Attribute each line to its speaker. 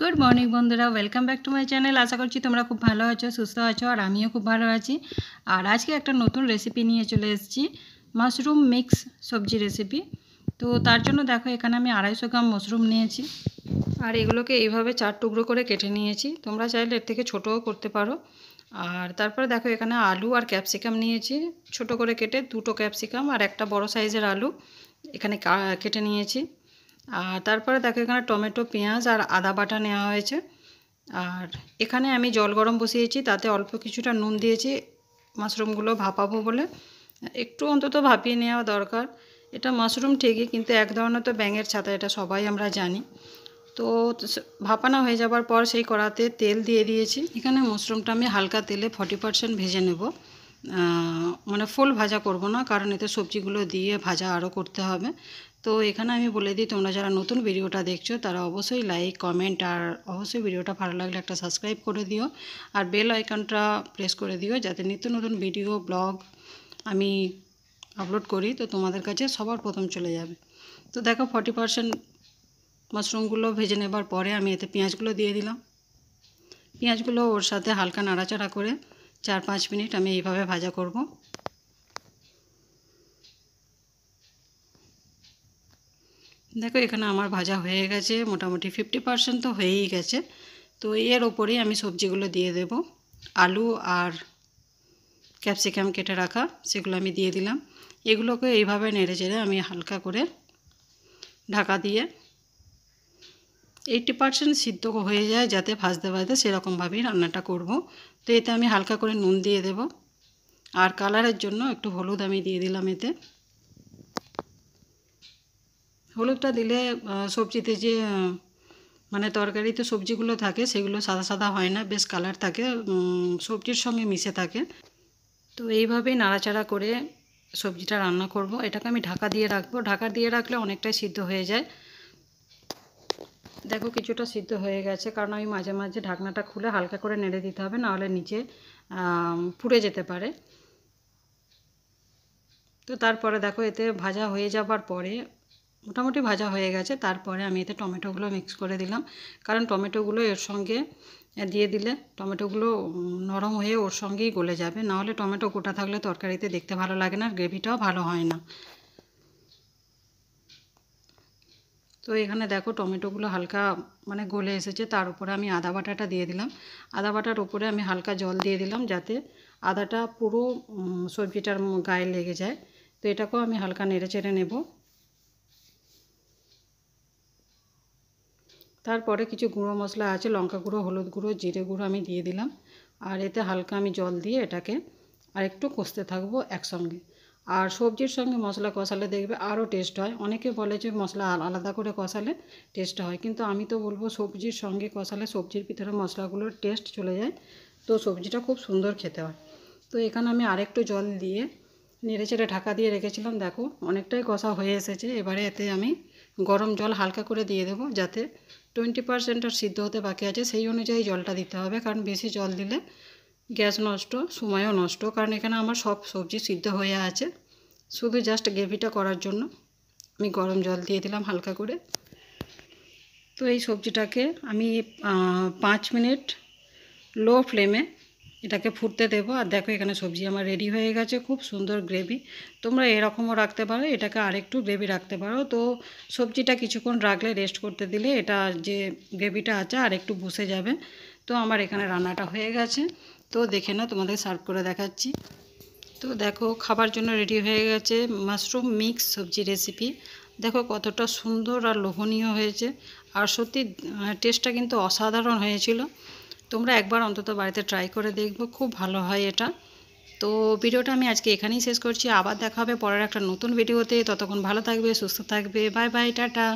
Speaker 1: good morning বন্ধুরা welcome back to my channel আশা করছি তোমরা খুব ভালো আছো সুস্থ আছো আর আমিও খুব ভালো আছি আর আজকে একটা নতুন রেসিপি নিয়ে চলে এসেছি মাশরুম মিক্স সবজি রেসিপি তো তার জন্য দেখো এখানে আমি আড়াইশো গ্রাম মাশরুম নিয়েছি আর এগুলোকে এইভাবে চার টুকরো করে কেটে নিয়েছি তোমরা চাইলে এর থেকে ছোটোও করতে পারো আর তারপরে দেখো এখানে আলু আর ক্যাপসিকাম নিয়েছি ছোট করে কেটে দুটো ক্যাপসিকাম আর একটা বড় সাইজের আলু এখানে কেটে নিয়েছি আর তারপরে দেখো এখানে টমেটো পেঁয়াজ আর আদা বাটা নেওয়া হয়েছে আর এখানে আমি জল গরম বসিয়েছি তাতে অল্প কিছুটা নুন দিয়েছি মাশরুমগুলো ভাপাবো বলে একটু অন্তত ভাপিয়ে নেওয়া দরকার এটা মাশরুম ঠিকই কিন্তু এক ধরনের তো ব্যাঙের ছাতা এটা সবাই আমরা জানি তো ভাপানো হয়ে যাবার পর সেই কড়াতে তেল দিয়ে দিয়েছি এখানে মাশরুমটা আমি হালকা তেলে ফর্টি পার্সেন্ট ভেজে নেব মানে ফুল ভাজা করব না কারণ এতে সবজিগুলো দিয়ে ভাজা আরও করতে হবে তো এখানে আমি বলে দিই তোমরা যারা নতুন ভিডিওটা দেখছো তারা অবশ্যই লাইক কমেন্ট আর অবশ্যই ভিডিওটা ভালো লাগলে একটা সাবস্ক্রাইব করে দিও আর বেল আইকনটা প্রেস করে দিও যাতে নিত্য নতুন ভিডিও ব্লগ আমি আপলোড করি তো তোমাদের কাছে সবার প্রথম চলে যাবে তো দেখো ফর্টি পারসেন্ট মাশরুমগুলো ভেজে নেবার পরে আমি এতে পেঁয়াজগুলো দিয়ে দিলাম পেঁয়াজগুলো ওর সাথে হালকা নাড়াচাড়া করে চার পাঁচ মিনিট আমি এইভাবে ভাজা করব দেখো এখানে আমার ভাজা হয়ে গেছে মোটামুটি ফিফটি পারসেন্ট তো হয়েই গেছে তো এর ওপরেই আমি সবজিগুলো দিয়ে দেব আলু আর ক্যাপসিকাম কেটে রাখা সেগুলো আমি দিয়ে দিলাম এগুলোকে এইভাবে নেড়ে চেড়ে আমি হালকা করে ঢাকা দিয়ে এইটটি পার্সেন্ট সিদ্ধ হয়ে যায় যাতে ভাজতে ভাজতে সেরকমভাবেই রান্নাটা করব তো এতে আমি হালকা করে নুন দিয়ে দেব আর কালারের জন্য একটু হলুদ আমি দিয়ে দিলাম এতে হলুদটা দিলে সবজিতে যে মানে তরকারিতে সবজিগুলো থাকে সেগুলো সাদা সাদা হয় না বেশ কালার থাকে সবজির সঙ্গে মিশে থাকে তো এইভাবেই নাড়াচাড়া করে সবজিটা রান্না করব এটাকে আমি ঢাকা দিয়ে রাখবো ঢাকা দিয়ে রাখলে অনেকটাই সিদ্ধ হয়ে যায় দেখো কিছুটা সিদ্ধ হয়ে গেছে কারণ আমি মাঝে মাঝে ঢাকনাটা খুলে হালকা করে নেড়ে দিতে হবে নাহলে নিচে পুড়ে যেতে পারে তো তারপরে দেখো এতে ভাজা হয়ে যাবার পরে মোটামুটি ভাজা হয়ে গেছে তারপরে আমি এতে টমেটোগুলো মিক্স করে দিলাম কারণ টমেটোগুলো এর সঙ্গে দিয়ে দিলে টমেটোগুলো নরম হয়ে ওর সঙ্গেই গলে যাবে নাহলে টমেটো গোটা থাকলে তরকারিতে দেখতে ভালো লাগে না আর গ্রেভিটাও ভালো হয় না তো এখানে দেখো টমেটোগুলো হালকা মানে গলে এসেছে তার উপরে আমি আদা বাটাটা দিয়ে দিলাম আদা বাটার উপরে আমি হালকা জল দিয়ে দিলাম যাতে আদাটা পুরো সবজিটার গায়ে লেগে যায় তো এটাকেও আমি হালকা নেড়ে চেড়ে নেবো তারপরে কিছু গুঁড়ো মশলা আছে লঙ্কা গুঁড়ো হলুদ গুঁড়ো জিরে গুঁড়ো আমি দিয়ে দিলাম আর এতে হালকা আমি জল দিয়ে এটাকে আর একটু কষতে থাকবো একসঙ্গে আর সবজির সঙ্গে মশলা কষালে দেখবে আরও টেস্ট হয় অনেকে বলে যে মশলা আলাদা করে কষালে টেস্ট হয় কিন্তু আমি তো বলবো সবজির সঙ্গে কষালে সবজির ভিতরে মশলাগুলোর টেস্ট চলে যায় তো সবজিটা খুব সুন্দর খেতে হয় তো এখানে আমি আরেকটু জল দিয়ে নেড়ে ঢাকা দিয়ে রেখেছিলাম দেখো অনেকটাই কষা হয়ে এসেছে এবারে এতে আমি গরম জল হালকা করে দিয়ে দেবো যাতে টোয়েন্টি পারসেন্ট আর সিদ্ধ হতে বাকি আছে সেই অনুযায়ী জলটা দিতে হবে কারণ বেশি জল দিলে গ্যাস নষ্ট সময়ও নষ্ট কারণ এখানে আমার সব সবজি সিদ্ধ হয়ে আছে শুধু জাস্ট গ্রেভিটা করার জন্য আমি গরম জল দিয়ে দিলাম হালকা করে তো এই সবজিটাকে আমি পাঁচ মিনিট লো ফ্লেমে এটাকে ফুটতে দেবো আর দেখো এখানে সবজি আমার রেডি হয়ে গেছে খুব সুন্দর গ্রেভি তোমরা এরকমও রাখতে পারো এটাকে আরেকটু গ্রেভি রাখতে পারো তো সবজিটা কিছুক্ষণ রাখলে রেস্ট করতে দিলে এটা যে গ্রেভিটা আছে আর একটু বসে যাবে তো আমার এখানে রান্নাটা হয়ে গেছে তো দেখে না তোমাদের সার্ভ করে দেখাচ্ছি তো দেখো খাবার জন্য রেডি হয়ে গেছে মাশরুম মিক্স সবজি রেসিপি দেখো কতটা সুন্দর আর লোভনীয় হয়েছে আর সত্যি টেস্টটা কিন্তু অসাধারণ হয়েছিল তোমরা একবার অন্তত বাড়িতে ট্রাই করে দেখবো খুব ভালো হয় এটা তো ভিডিওটা আমি আজকে এখানেই শেষ করছি আবার দেখা হবে পরের একটা নতুন ভিডিওতে ততক্ষণ ভালো থাকবে সুস্থ থাকবে বাই বাই টাটা